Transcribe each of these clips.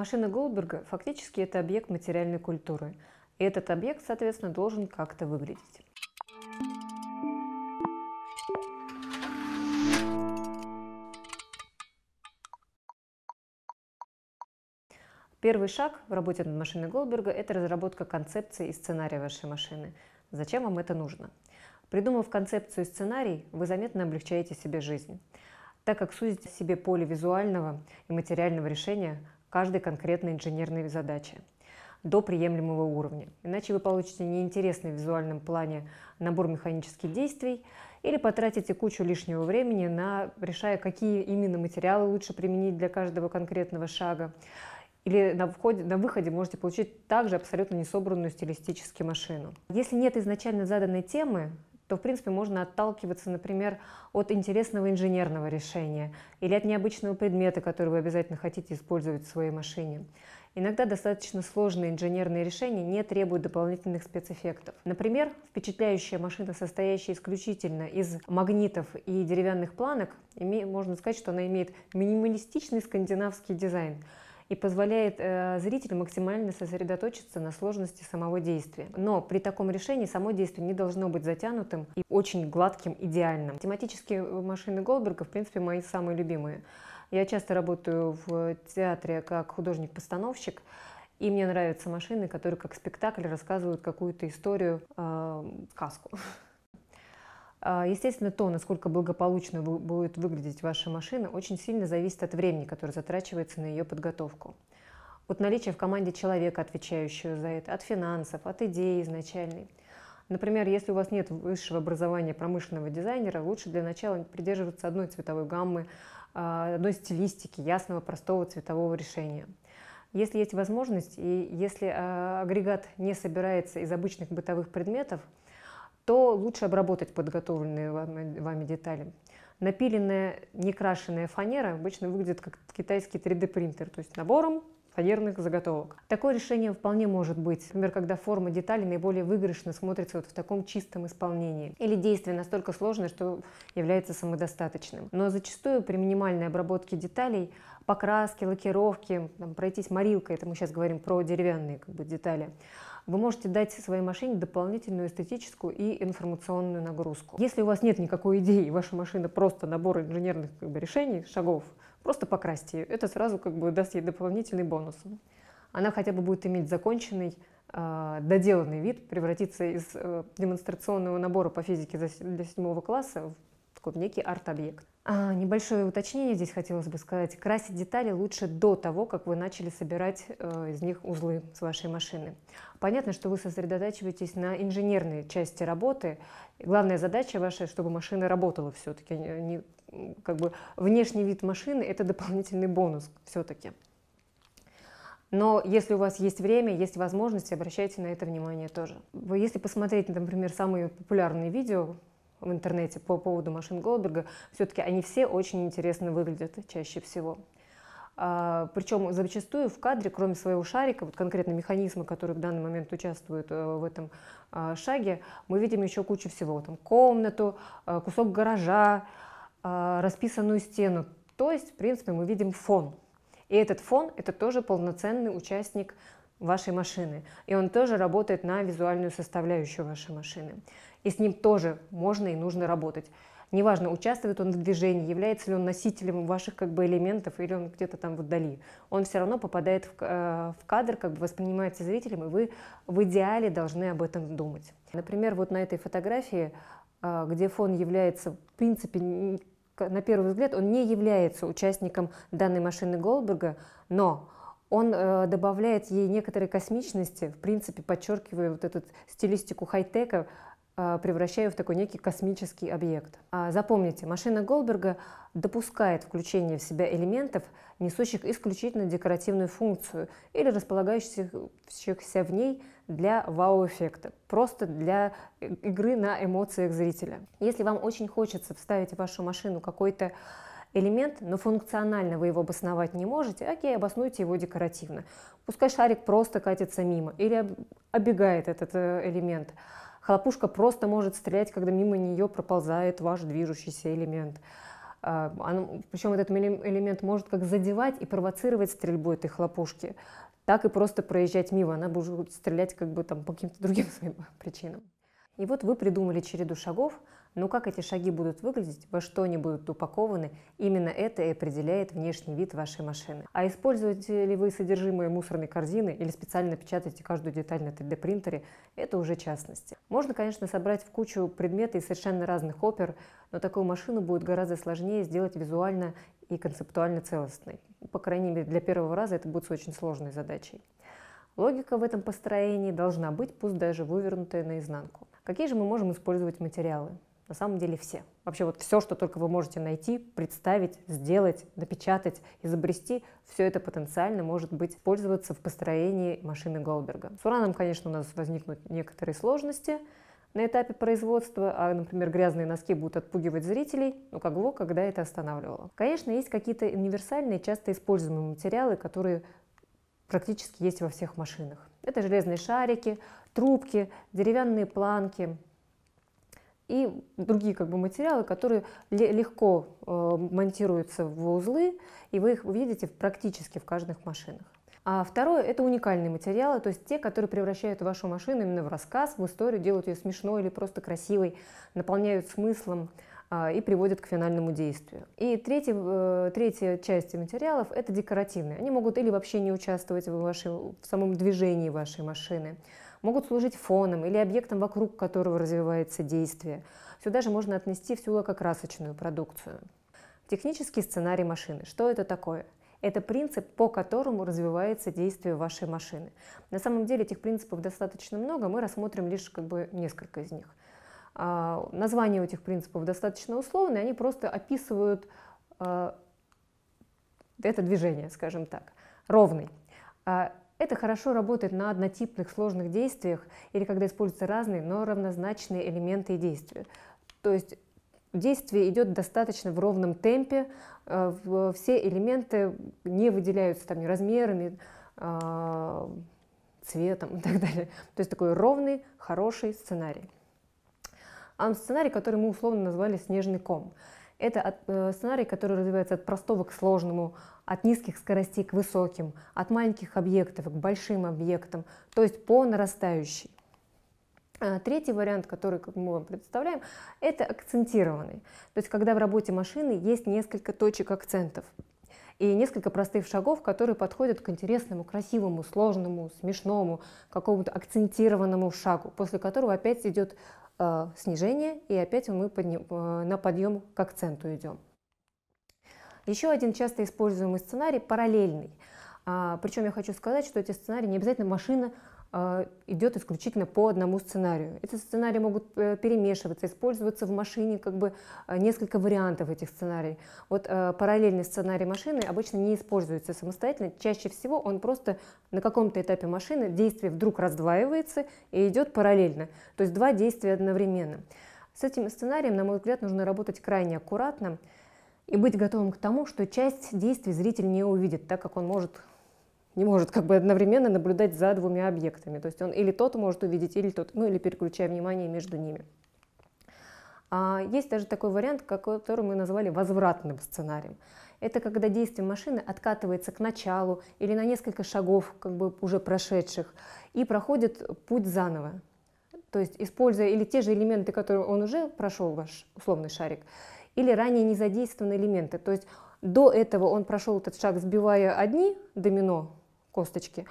Машина Голдберга фактически это объект материальной культуры. И этот объект, соответственно, должен как-то выглядеть. Первый шаг в работе над машиной Голдберга – это разработка концепции и сценария вашей машины. Зачем вам это нужно? Придумав концепцию и сценарий, вы заметно облегчаете себе жизнь, так как сузите себе поле визуального и материального решения каждой конкретной инженерной задачи до приемлемого уровня. Иначе вы получите неинтересный в визуальном плане набор механических действий или потратите кучу лишнего времени на решая, какие именно материалы лучше применить для каждого конкретного шага. Или на, входе, на выходе можете получить также абсолютно несобранную стилистически машину. Если нет изначально заданной темы, то, в принципе, можно отталкиваться, например, от интересного инженерного решения или от необычного предмета, который вы обязательно хотите использовать в своей машине. Иногда достаточно сложные инженерные решения не требуют дополнительных спецэффектов. Например, впечатляющая машина, состоящая исключительно из магнитов и деревянных планок, можно сказать, что она имеет минималистичный скандинавский дизайн – и позволяет э, зрителю максимально сосредоточиться на сложности самого действия. Но при таком решении само действие не должно быть затянутым и очень гладким, идеальным. Тематические э, машины Голдберга, в принципе, мои самые любимые. Я часто работаю в театре как художник-постановщик, и мне нравятся машины, которые как спектакль рассказывают какую-то историю, э, сказку. А, естественно, то, насколько благополучно будет выглядеть ваша машина, очень сильно зависит от времени, которое затрачивается на ее подготовку. От наличия в команде человека, отвечающего за это, от финансов, от идеи изначальной. Например, если у вас нет высшего образования промышленного дизайнера, лучше для начала придерживаться одной цветовой гаммы, а, одной стилистики, ясного, простого цветового решения. Если есть возможность, и если а, агрегат не собирается из обычных бытовых предметов, то лучше обработать подготовленные вами, детали. Напиленная некрашенная фанера обычно выглядит как китайский 3D-принтер, то есть набором фанерных заготовок. Такое решение вполне может быть, например, когда форма детали наиболее выигрышно смотрится вот в таком чистом исполнении, или действие настолько сложное, что является самодостаточным. Но зачастую при минимальной обработке деталей, покраске, лакировке, там, пройтись морилкой, это мы сейчас говорим про деревянные как бы, детали, вы можете дать своей машине дополнительную эстетическую и информационную нагрузку. Если у вас нет никакой идеи, ваша машина просто набор инженерных как бы, решений, шагов, просто покрасьте ее. Это сразу как бы даст ей дополнительный бонус. Она хотя бы будет иметь законченный а, доделанный вид превратиться из э, демонстрационного набора по физике для седьмого класса в такой некий арт-объект. А, небольшое уточнение здесь хотелось бы сказать. Красить детали лучше до того, как вы начали собирать э, из них узлы с вашей машины. Понятно, что вы сосредотачиваетесь на инженерной части работы. главная задача ваша, чтобы машина работала все-таки. Не, как бы внешний вид машины – это дополнительный бонус все-таки. Но если у вас есть время, есть возможности, обращайте на это внимание тоже. Если посмотреть, например, самые популярные видео в интернете по поводу машин Голдберга, все-таки они все очень интересно выглядят чаще всего. А, причем зачастую в кадре, кроме своего шарика, вот конкретно механизма, который в данный момент участвует э, в этом а, шаге, мы видим еще кучу всего. Там комнату, а, кусок гаража, расписанную стену. То есть, в принципе, мы видим фон. И этот фон – это тоже полноценный участник вашей машины. И он тоже работает на визуальную составляющую вашей машины. И с ним тоже можно и нужно работать. Неважно, участвует он в движении, является ли он носителем ваших как бы элементов или он где-то там вдали. Он все равно попадает в, э, в кадр, как бы воспринимается зрителем, и вы в идеале должны об этом думать. Например, вот на этой фотографии, э, где фон является, в принципе, на первый взгляд, он не является участником данной машины Голдберга, но он э, добавляет ей некоторой космичности, в принципе, подчеркивая вот эту стилистику хай-тека, э, превращая в такой некий космический объект. А запомните, машина Голберга допускает включение в себя элементов, несущих исключительно декоративную функцию или располагающихся в ней для вау-эффекта, просто для э, игры на эмоциях зрителя. Если вам очень хочется вставить в вашу машину какой-то элемент, но функционально вы его обосновать не можете, окей, обоснуйте его декоративно. Пускай шарик просто катится мимо или оббегает этот э, элемент. Хлопушка просто может стрелять, когда мимо нее проползает ваш движущийся элемент. А, причем этот элемент может как задевать и провоцировать стрельбу этой хлопушки, так и просто проезжать мимо. Она будет стрелять как бы там по каким-то другим своим причинам. И вот вы придумали череду шагов, но как эти шаги будут выглядеть, во что они будут упакованы, именно это и определяет внешний вид вашей машины. А используете ли вы содержимое мусорной корзины или специально печатаете каждую деталь на 3D принтере, это уже частности. Можно, конечно, собрать в кучу предметы из совершенно разных опер, но такую машину будет гораздо сложнее сделать визуально и концептуально целостной. По крайней мере, для первого раза это будет очень сложной задачей. Логика в этом построении должна быть, пусть даже вывернутая наизнанку. Какие же мы можем использовать материалы? На самом деле все. Вообще вот все, что только вы можете найти, представить, сделать, напечатать, изобрести, все это потенциально может быть использоваться в построении машины Голдберга. С ураном, конечно, у нас возникнут некоторые сложности, на этапе производства, а, например, грязные носки будут отпугивать зрителей, но ну, кого когда это останавливало. Конечно, есть какие-то универсальные, часто используемые материалы, которые практически есть во всех машинах. Это железные шарики, трубки, деревянные планки и другие как бы, материалы, которые легко э, монтируются в узлы, и вы их увидите практически в каждых машинах. А второе – это уникальные материалы, то есть те, которые превращают вашу машину именно в рассказ, в историю, делают ее смешной или просто красивой, наполняют смыслом, а, и приводят к финальному действию. И третий, э, третья часть материалов – это декоративные. Они могут или вообще не участвовать в, вашей, в самом движении вашей машины, могут служить фоном или объектом, вокруг которого развивается действие. Сюда же можно отнести всю лакокрасочную продукцию. Технический сценарий машины. Что это такое? Это принцип, по которому развивается действие вашей машины. На самом деле этих принципов достаточно много, мы рассмотрим лишь как бы несколько из них. А, названия у этих принципов достаточно условные, они просто описывают а, это движение, скажем так, ровный. А, это хорошо работает на однотипных сложных действиях или когда используются разные, но равнозначные элементы и действия. То есть действие идет достаточно в ровном темпе, все элементы не выделяются там размерами, цветом и так далее. То есть такой ровный, хороший сценарий. А сценарий, который мы условно назвали «снежный ком». Это э, сценарий, который развивается от простого к сложному, от низких скоростей к высоким, от маленьких объектов к большим объектам, то есть по нарастающей. А третий вариант, который мы вам представляем, это акцентированный. То есть когда в работе машины есть несколько точек акцентов и несколько простых шагов, которые подходят к интересному, красивому, сложному, смешному, какому-то акцентированному шагу, после которого опять идет Э, снижение, и опять мы э, на подъем к акценту идем. Еще один часто используемый сценарий – параллельный. А, Причем я хочу сказать, что эти сценарии не обязательно машина а, идет исключительно по одному сценарию. Эти сценарии могут э, перемешиваться, использоваться в машине как бы а, несколько вариантов этих сценариев. Вот а, параллельный сценарий машины обычно не используется самостоятельно. Чаще всего он просто на каком-то этапе машины действие вдруг раздваивается и идет параллельно. То есть два действия одновременно. С этим сценарием, на мой взгляд, нужно работать крайне аккуратно и быть готовым к тому, что часть действий зритель не увидит, так как он может не может как бы одновременно наблюдать за двумя объектами. То есть он или тот может увидеть, или тот, ну или переключая внимание между ними. А есть даже такой вариант, который мы назвали возвратным сценарием. Это когда действие машины откатывается к началу или на несколько шагов, как бы уже прошедших, и проходит путь заново. То есть используя или те же элементы, которые он уже прошел, ваш условный шарик, или ранее незадействованные элементы. То есть до этого он прошел этот шаг, сбивая одни домино косточки.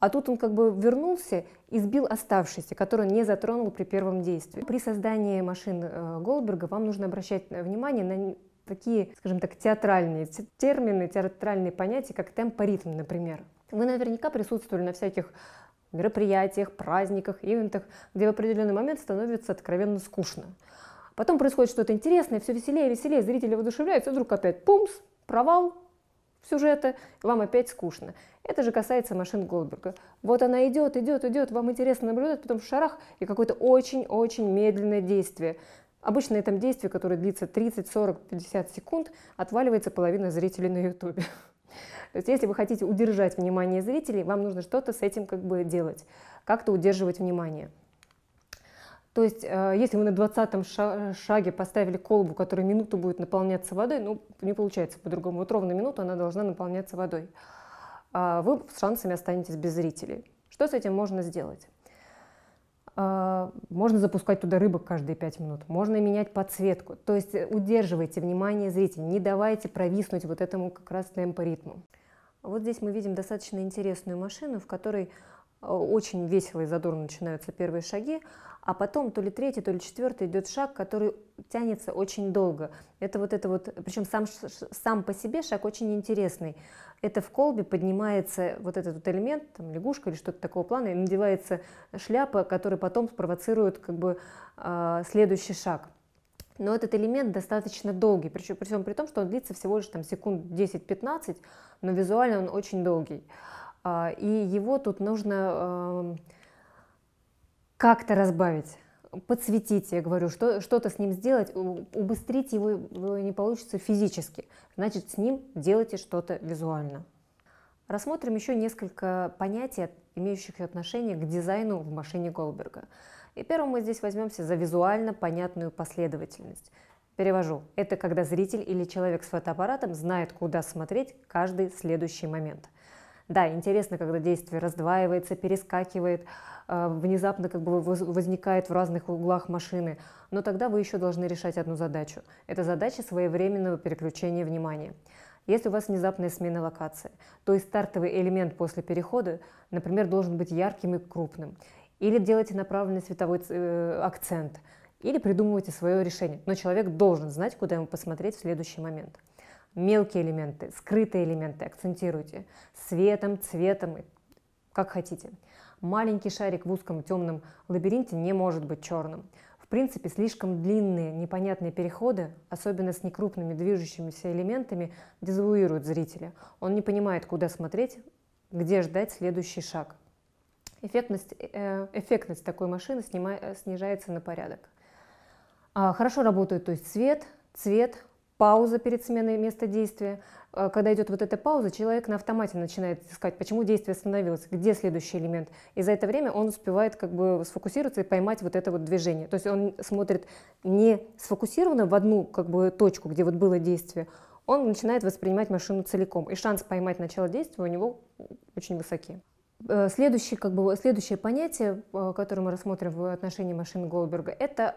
А тут он как бы вернулся и сбил оставшийся, который он не затронул при первом действии. При создании машин э, Голдберга вам нужно обращать внимание на такие, скажем так, театральные термины, театральные понятия, как темпоритм, например. Вы наверняка присутствовали на всяких мероприятиях, праздниках, ивентах, где в определенный момент становится откровенно скучно. Потом происходит что-то интересное, все веселее, веселее, зрители воодушевляются, вдруг опять пумс, провал, сюжета, вам опять скучно. Это же касается машин Голдберга. Вот она идет, идет, идет, вам интересно наблюдать, потом в шарах и какое-то очень-очень медленное действие. Обычно на этом действии, которое длится 30, 40, 50 секунд, отваливается половина зрителей на ютубе. То есть если вы хотите удержать внимание зрителей, вам нужно что-то с этим как бы делать, как-то удерживать внимание. То есть, э, если мы на 20 шаге поставили колбу, которая минуту будет наполняться водой, ну, не получается по-другому. Вот ровно минуту она должна наполняться водой. А вы с шансами останетесь без зрителей. Что с этим можно сделать? А, можно запускать туда рыбок каждые 5 минут, можно менять подсветку. То есть э, удерживайте внимание зрителей, не давайте провиснуть вот этому как раз темпоритму. Вот здесь мы видим достаточно интересную машину, в которой э, очень весело и задорно начинаются первые шаги, а потом то ли третий, то ли четвертый идет шаг, который тянется очень долго. Это вот это вот, причем сам, сам по себе шаг очень интересный. Это в колбе поднимается вот этот вот элемент, там, лягушка или что-то такого плана, и надевается шляпа, которая потом спровоцирует как бы э, следующий шаг. Но этот элемент достаточно долгий, причем при всем при том, что он длится всего лишь там секунд 10-15, но визуально он очень долгий. А, и его тут нужно как-то разбавить подсветить, я говорю, что, что-то с ним сделать, убыстрить его, его не получится физически. Значит, с ним делайте что-то визуально. Рассмотрим еще несколько понятий, имеющих отношение к дизайну в машине Голдберга. И первым мы здесь возьмемся за визуально понятную последовательность. Перевожу. Это когда зритель или человек с фотоаппаратом знает, куда смотреть каждый следующий момент – да, интересно, когда действие раздваивается, перескакивает, э, внезапно как бы возникает в разных углах машины. Но тогда вы еще должны решать одну задачу. Это задача своевременного переключения внимания. Если у вас внезапная смена локации, то и стартовый элемент после перехода, например, должен быть ярким и крупным. Или делайте направленный световой э, акцент, или придумывайте свое решение. Но человек должен знать, куда ему посмотреть в следующий момент мелкие элементы, скрытые элементы акцентируйте светом, цветом, как хотите. Маленький шарик в узком темном лабиринте не может быть черным. В принципе, слишком длинные непонятные переходы, особенно с некрупными движущимися элементами, дезавуируют зрителя. Он не понимает, куда смотреть, где ждать следующий шаг. Эффектность, э, эффектность такой машины снима, снижается на порядок. А, хорошо работают то есть цвет, цвет, пауза перед сменой места действия. Э, когда идет вот эта пауза, человек на автомате начинает искать, почему действие остановилось, где следующий элемент. И за это время он успевает как бы сфокусироваться и поймать вот это вот движение. То есть он смотрит не сфокусированно в одну как бы точку, где вот было действие, он начинает воспринимать машину целиком. И шанс поймать начало действия у него очень высоки. Э, следующее, как бы, следующее понятие, э, которое мы рассмотрим в отношении машины Голдберга, это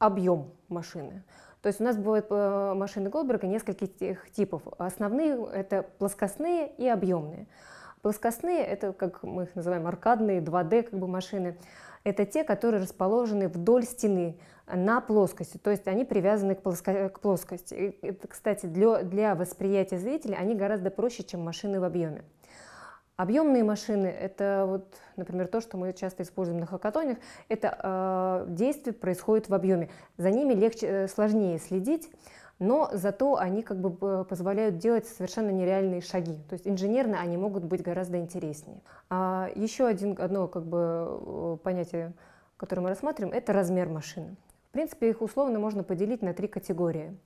объем машины. То есть у нас бывают э, машины Голдберга нескольких типов. Основные — это плоскостные и объемные. Плоскостные — это, как мы их называем, аркадные, 2D как бы машины. Это те, которые расположены вдоль стены, на плоскости, то есть они привязаны к, плоско к плоскости. Это, кстати, для, для восприятия зрителя они гораздо проще, чем машины в объеме. Объемные машины – это, вот, например, то, что мы часто используем на хакатонах. Это э, действие происходит в объеме. За ними легче, э, сложнее следить, но зато они как бы э, позволяют делать совершенно нереальные шаги. То есть инженерно они могут быть гораздо интереснее. А еще один, одно как бы, э, понятие, которое мы рассматриваем, это размер машины. В принципе, их условно можно поделить на три категории.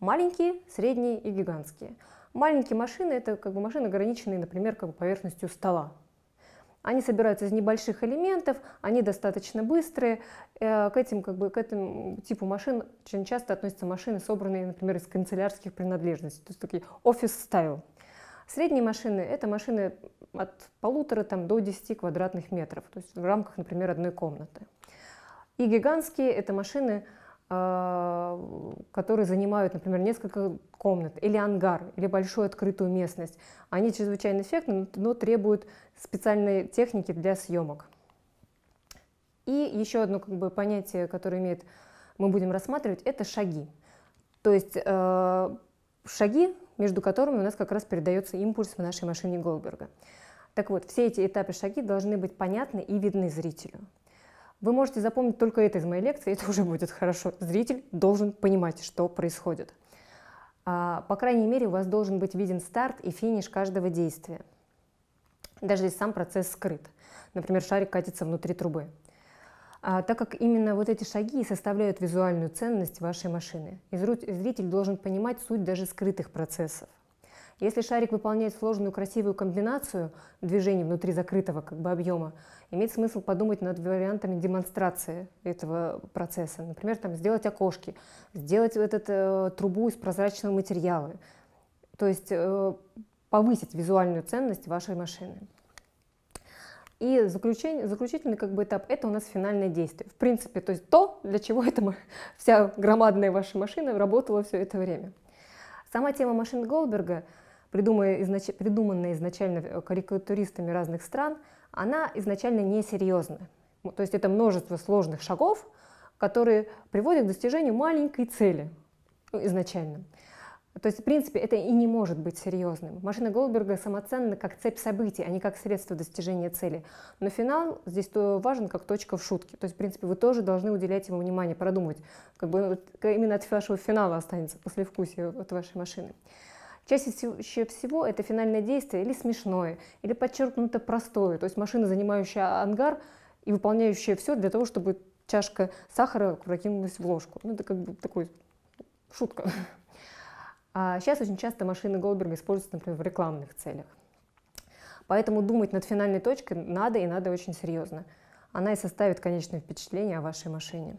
Маленькие, средние и гигантские – Маленькие машины – это как бы машины, ограниченные, например, как бы поверхностью стола. Они собираются из небольших элементов, они достаточно быстрые. Э, к, этим, как бы, к этому типу машин очень часто относятся машины, собранные, например, из канцелярских принадлежностей, то есть такие офис-стайл. Средние машины – это машины от полутора там, до 10 квадратных метров, то есть в рамках, например, одной комнаты. И гигантские – это машины, а, которые занимают, например, несколько комнат или ангар, или большую открытую местность. Они чрезвычайно эффектны, но требуют специальной техники для съемок. И еще одно как бы, понятие, которое имеет, мы будем рассматривать, это шаги. То есть э, шаги, между которыми у нас как раз передается импульс в нашей машине Голдберга. Так вот, все эти этапы шаги должны быть понятны и видны зрителю. Вы можете запомнить только это из моей лекции, это уже будет хорошо. Зритель должен понимать, что происходит. А, по крайней мере, у вас должен быть виден старт и финиш каждого действия, даже если сам процесс скрыт. Например, шарик катится внутри трубы. А, так как именно вот эти шаги и составляют визуальную ценность вашей машины, и зритель должен понимать суть даже скрытых процессов. Если шарик выполняет сложную красивую комбинацию движений внутри закрытого как бы, объема, имеет смысл подумать над вариантами демонстрации этого процесса. Например, там, сделать окошки, сделать этот, э, трубу из прозрачного материала. То есть э, повысить визуальную ценность вашей машины. И заключительный как бы этап – это у нас финальное действие. В принципе, то есть то, для чего эта вся громадная ваша машина работала все это время. Сама тема машин Голдберга, придуманная изначально э, карикатуристами разных стран, она изначально несерьезна. То есть это множество сложных шагов, которые приводят к достижению маленькой цели ну, изначально. То есть, в принципе, это и не может быть серьезным. Машина Голдберга самоценна как цепь событий, а не как средство достижения цели. Но финал здесь то важен, как точка в шутке. То есть, в принципе, вы тоже должны уделять ему внимание, продумывать, Как бы именно от вашего финала останется послевкусие от вашей машины. Чаще всего это финальное действие или смешное, или подчеркнуто простое. То есть машина, занимающая ангар и выполняющая все для того, чтобы чашка сахара прокинулась в ложку. Ну, это как бы такой шутка. А сейчас очень часто машины Голдберга используются, например, в рекламных целях. Поэтому думать над финальной точкой надо и надо очень серьезно. Она и составит конечное впечатление о вашей машине.